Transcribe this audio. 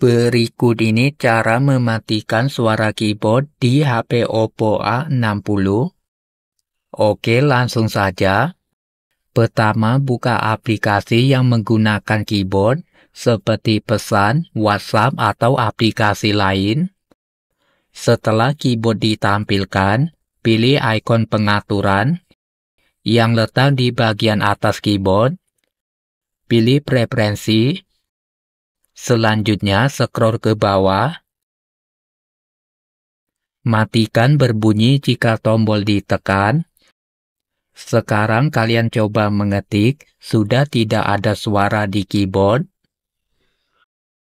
Berikut ini cara mematikan suara keyboard di HP Oppo A60. Oke, langsung saja. Pertama, buka aplikasi yang menggunakan keyboard seperti pesan, WhatsApp, atau aplikasi lain. Setelah keyboard ditampilkan, pilih ikon pengaturan yang letak di bagian atas keyboard. Pilih preferensi, Selanjutnya, scroll ke bawah. Matikan berbunyi jika tombol ditekan. Sekarang kalian coba mengetik, sudah tidak ada suara di keyboard.